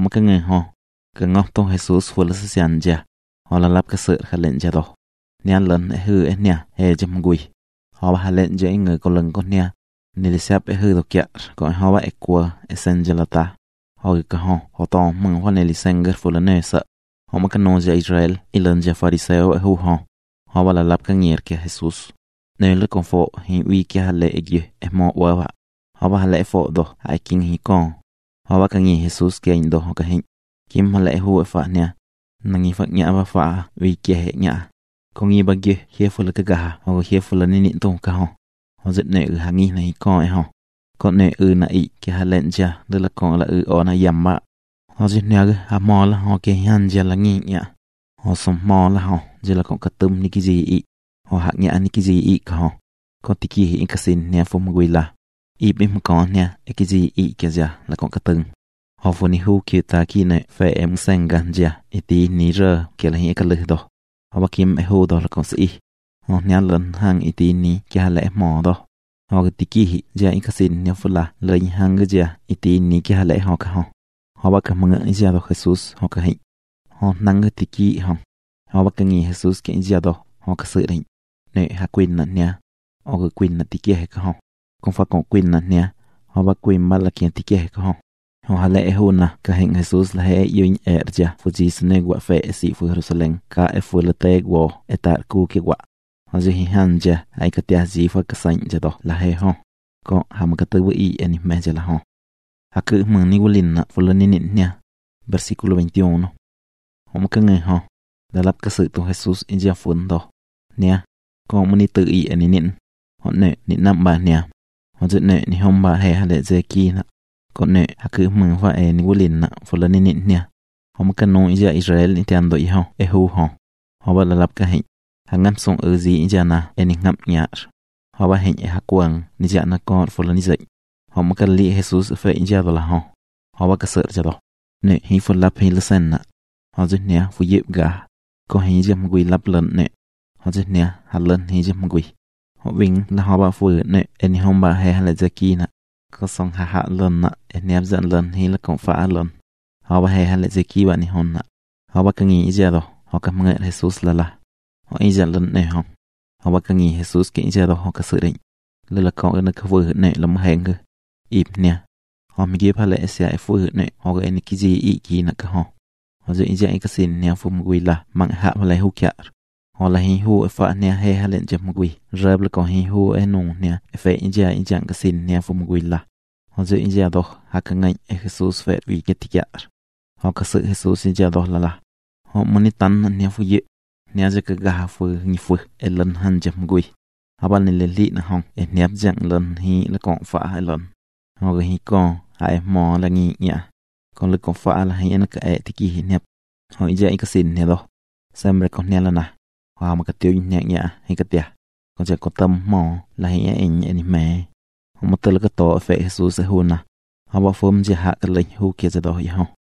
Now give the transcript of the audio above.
como que nghe họ que ngóc tông jesus vừa là sự ăn ja họ là lắp cái sự khá lệnh cho đó nhà lần ấy hư ấy nhà hè chăm gùi họ bà lệnh ja người có lần con nhà nên xếp ấy hư được kia còn họ bà ấy qua ấy sen ja là ta họ cái ho họ to mừng hoa nên sen gật vừa là nơi sợ họ mà cái nông ja israel ấy lần ja phariseo ấy hư họ họ bà là lắp cái nhiệt kia jesus nếu lúc còn phụ hiện uy kia lệ ấy gì em mò quá họ bà lệ phụ đó ai kinh hi con hoa ka nghe jesus ke in do ho ka hin kim ma le hu fa nya na ngi Phật nya ba fa wi ke he nya ko ngi ba ge he fu le ka ga ho he fu le ni ni to ka ho ho zet ne ha ngi nei ko e ho ko ne ư na i ke ha len ja de la ko la ư o na yam ma ho zet ne ga ha mo là ho ke han ja la ngi nya ho som mo la ho je la ko ka tum ni ki ji i ho ha nya ni ki ji i ka ho ko ti ki hi ka sin ne fu mu la i bim ko nya e ki ji i ke ja la ko ka tung ho fo ni ta ki ne fe em sang gan ja i ti ni ra ke la hi ka le do kim e hu do la ko si ho nya lan hang i ti ni ki ha le mo do ho ki ti ki hi ja i ka sin la le hang ga ja i ti ni ki ha le ho ka ho ho ba ka mang i ja do jesus ho ka hi ho nang ti ki ho ho ba ka ngi jesus ki i ja do ho sự đấy nè ha quên nè nha ho ka quên nè ti ki ha ka ho con fa con quin na nia ho ba quin mal la kien ti ke ko ho ha le ho na à? ka hen jesus la he yin er ja fu ji sne gwa fe si fu jerusalem ka e fu le te gwo e ta ku ke gwa ho ji hi han ja ai ka tia ji fa ka san ja do la he ho ko ha ma ka tu i ani me ja la ho ha ku mang ni gulin na fu le ni ni nia 21 ho ma ka nge ho da lap ka sự tu jesus in ja fun do nia ko ma ni tu i ani nin ho ne ni nam ba nia ฮจุดเนี่ยนี่ฮอมบาเฮฮะเดเจกีนะก็เนี่ยฮักคือมึงว่าเอนิวลินนะฟลานินิเนี่ยฮอมกันน้องอิจาอิสราเอลนี่ที่อันโดยฮอเอฮูฮอฮอบาลลับกันเฮฮังงั้นส่งเออจีอิจานะเอนิงับยาร์ฮอบาเฮเอฮักวังนิจานะกอดฟลานิจัยฮอมกันลีเฮซุสเฟอิจาดละฮอฮอบากเสรจะดอเนี่ยฮีฟลับฮีลเซนนะฮจุดเนี่ยฟุยิบกาก็เฮจมกุยลับเลินเนี่ยฮจุดเนี่ยฮัลเลินเฮจมกุย وين لهابا فول نه اني هم با هي هلا زكينا قصن هها لنا اني ابزن لن هي لكم فعلن هابا هي هلا زكي بني هنا هابا كني اجادو هكا من الهسوس للا هو اجادو نه هم هابا كني هسوس كي اجادو هكا سرين للا كون انا كفو نه لم هنگ ايب نه هم جيب هلا اسيا افو نه هو اني كيجي اي كي نكه هو هذا اجا اي كسين نه فو مغويلا من ها هلا هو كار hola hin hu fa ne he halen je mugui rabl ko hin hu e nu ne fe inja inja ga sin ne fu mugui la ho je inja do hakangai e jesus fe wi ke tikya ho ka se jesus inja do la la ho muni tan ne fu ye ne je ka ga fu ni fu e lan han je mugui abal ne le li na hong e ne jang lan hi la con fa ha lan ho ga hi ko ai mo la ngi nha con lực con pha là hình ăn cái ẹ thì kỳ họ in giờ anh có xin nè đâu xem rồi còn nè là nà hoa mà cái tiêu nhẹ nhẹ hay cái tia con trẻ có tâm mò là hay nhẹ nhẹ ni mẹ mà tới là cái tổ phệ Jesus sẽ hôn à họ bảo phôm chỉ hạ cái lệnh hưu kia sẽ đó hiểu